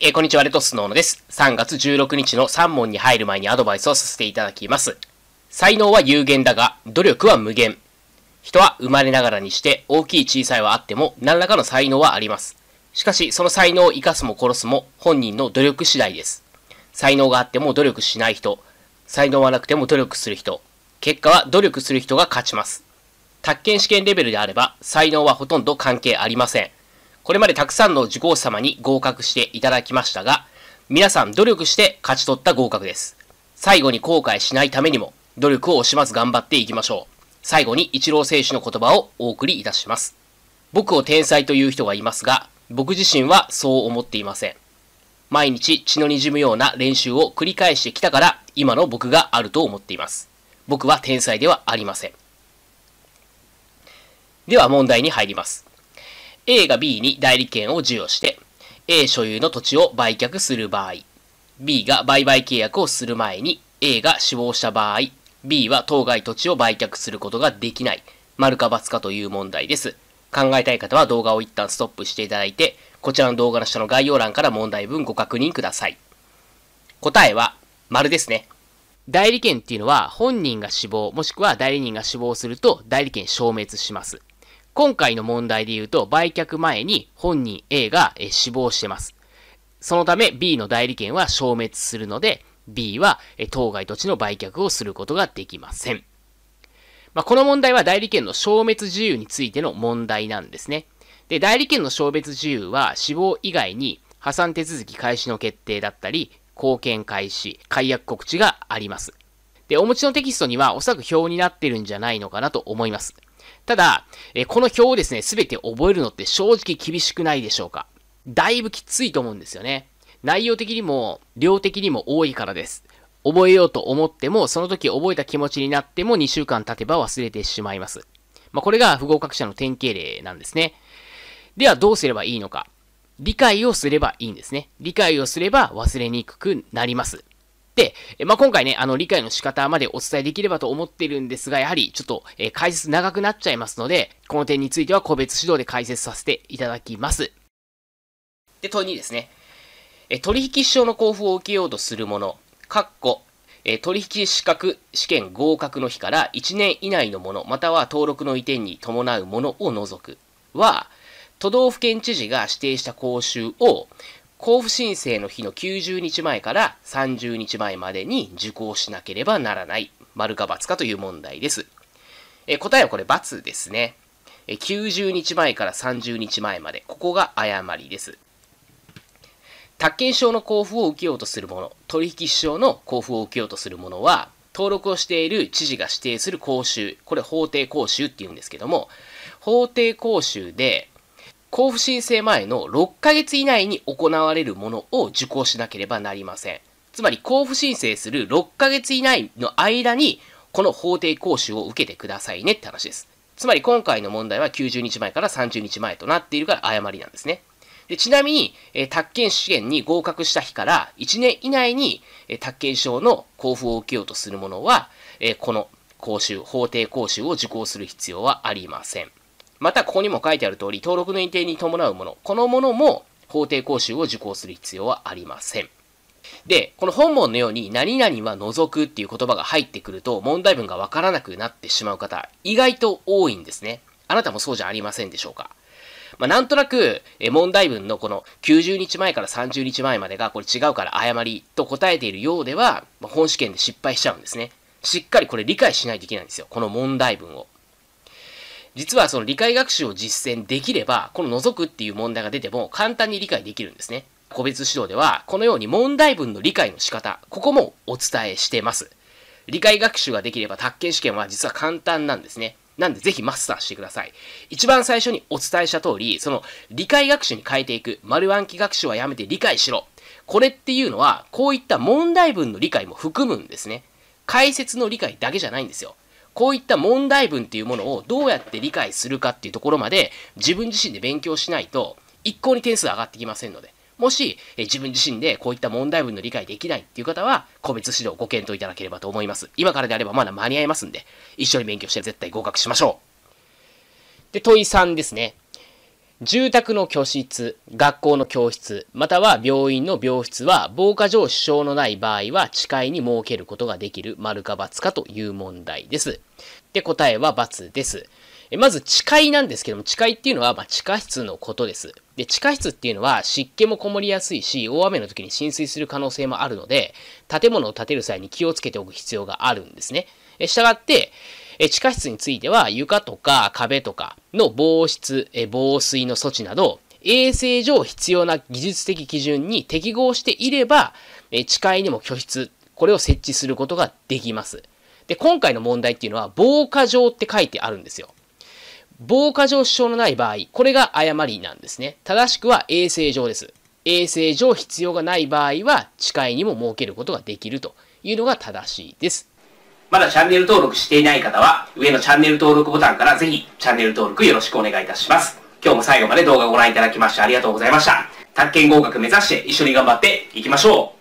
い、えー、こんにちは、レトスノーノです。3月16日の3問に入る前にアドバイスをさせていただきます。才能は有限だが、努力は無限。人は生まれながらにして、大きい小さいはあっても、何らかの才能はあります。しかし、その才能を生かすも殺すも、本人の努力次第です。才能があっても努力しない人、才能はなくても努力する人、結果は努力する人が勝ちます。宅建試験レベルであれば、才能はほとんど関係ありません。これまでたくさんの受講者様に合格していただきましたが、皆さん努力して勝ち取った合格です。最後に後悔しないためにも、努力を惜しまず頑張っていきましょう。最後に一郎選手の言葉をお送りいたします。僕を天才という人がいますが、僕自身はそう思っていません。毎日血の滲むような練習を繰り返してきたから、今の僕があると思っています。僕は天才ではありません。では問題に入ります。A が B に代理権を授与して、A 所有の土地を売却する場合、B が売買契約をする前に A が死亡した場合、B は当該土地を売却することができない、丸か×かという問題です。考えたい方は動画を一旦ストップしていただいて、こちらの動画の下の概要欄から問題文ご確認ください。答えは、丸ですね。代理権っていうのは本人が死亡もしくは代理人が死亡すると代理権消滅します。今回の問題で言うと、売却前に本人 A が死亡してます。そのため B の代理権は消滅するので、B は当該土地の売却をすることができません。まあ、この問題は代理権の消滅自由についての問題なんですね。で、代理権の消滅自由は死亡以外に破産手続き開始の決定だったり、貢献開始、解約告知があります。で、お持ちのテキストにはおそらく表になってるんじゃないのかなと思います。ただ、えこの表をですね、すべて覚えるのって正直厳しくないでしょうかだいぶきついと思うんですよね。内容的にも、量的にも多いからです。覚えようと思っても、その時覚えた気持ちになっても2週間経てば忘れてしまいます。まあ、これが不合格者の典型例なんですね。ではどうすればいいのか。理解をすればいいんですね。理解をすれば忘れにくくなります。で、まあ、今回ね、あの、理解の仕方までお伝えできればと思ってるんですが、やはりちょっと、えー、解説長くなっちゃいますので、この点については個別指導で解説させていただきます。で、問いにですね。え取引証の交付を受けようとするもの、かっこ、え取引資格試験合格の日から1年以内のもの、または登録の移転に伴うものを除くは、都道府県知事が指定した講習を交付申請の日の90日前から30日前までに受講しなければならない。丸か×かという問題です。え答えはこれ×ですね。90日前から30日前まで。ここが誤りです。宅建証の交付を受けようとするもの、取引証の交付を受けようとするものは、登録をしている知事が指定する講習、これ法定講習って言うんですけども、法定講習で交付申請前の6ヶ月以内に行われるものを受講しなければなりません。つまり交付申請する6ヶ月以内の間に、この法定講習を受けてくださいねって話です。つまり今回の問題は90日前から30日前となっているから誤りなんですね。でちなみに、えー、宅建試験に合格した日から1年以内に、えー、宅建証の交付を受けようとするものは、えー、この講習、法定講習を受講する必要はありません。またここにも書いてある通り、登録の認定に伴うもの、このものも法定講習を受講する必要はありません。で、この本文のように、何々は除くっていう言葉が入ってくると、問題文がわからなくなってしまう方、意外と多いんですね。あなたもそうじゃありませんでしょうか。まあ、なんとなく、え問題文のこの90日前から30日前までがこれ違うから誤りと答えているようでは、ま本試験で失敗しちゃうんですね。しっかりこれ理解しないといけないんですよ。この問題文を。実はその理解学習を実践できれば、この覗くっていう問題が出ても簡単に理解できるんですね。個別指導では、このように問題文の理解の仕方、ここもお伝えしてます。理解学習ができれば、宅建試験は実は簡単なんですね。なんでぜひマスターしてください。一番最初にお伝えした通り、その理解学習に変えていく、丸暗記学習はやめて理解しろ。これっていうのは、こういった問題文の理解も含むんですね。解説の理解だけじゃないんですよ。こういった問題文っていうものをどうやって理解するかっていうところまで自分自身で勉強しないと一向に点数上がってきませんので、もし、え自分自身でこういった問題文の理解できないっていう方は、個別指導ご検討いただければと思います。今からであればまだ間に合いますんで、一緒に勉強して絶対合格しましょう。で、問い3ですね。住宅の居室、学校の教室、または病院の病室は、防火上支障のない場合は、誓いに設けることができる、丸か×かという問題です。で、答えは×です。まず、誓いなんですけども、誓いっていうのは、まあ、地下室のことです。で、地下室っていうのは湿気もこもりやすいし、大雨の時に浸水する可能性もあるので、建物を建てる際に気をつけておく必要があるんですね。た従って、え地下室については床とか壁とかの防湿、え防水の措置など、衛生上必要な技術的基準に適合していれば、え地下にも居室、これを設置することができます。で、今回の問題っていうのは、防火状って書いてあるんですよ。防火上支障のない場合、これが誤りなんですね。正しくは衛生上です。衛生上必要がない場合は、地下にも設けることができるというのが正しいです。まだチャンネル登録していない方は、上のチャンネル登録ボタンからぜひチャンネル登録よろしくお願いいたします。今日も最後まで動画をご覧いただきましてありがとうございました。宅建合格目指して一緒に頑張っていきましょう